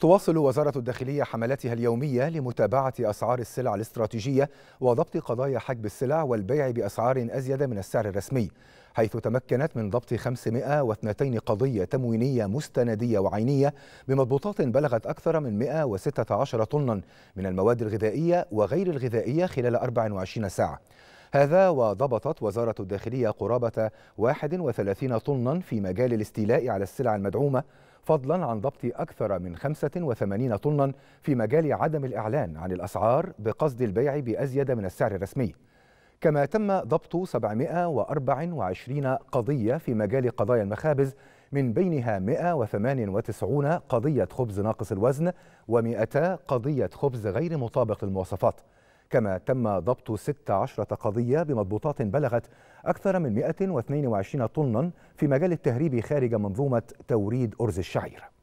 تواصل وزارة الداخلية حملاتها اليومية لمتابعة أسعار السلع الاستراتيجية وضبط قضايا حجب السلع والبيع بأسعار أزيد من السعر الرسمي حيث تمكنت من ضبط 502 قضية تموينية مستندية وعينية بمضبوطات بلغت أكثر من 116 طنا من المواد الغذائية وغير الغذائية خلال 24 ساعة هذا وضبطت وزارة الداخلية قرابة 31 طنا في مجال الاستيلاء على السلع المدعومة فضلا عن ضبط أكثر من 85 طنا في مجال عدم الإعلان عن الأسعار بقصد البيع بأزيد من السعر الرسمي كما تم ضبط 724 قضية في مجال قضايا المخابز من بينها 198 قضية خبز ناقص الوزن و200 قضية خبز غير مطابق للمواصفات كما تم ضبط 16 قضية بمضبوطات بلغت أكثر من 122 طنا في مجال التهريب خارج منظومة توريد أرز الشعير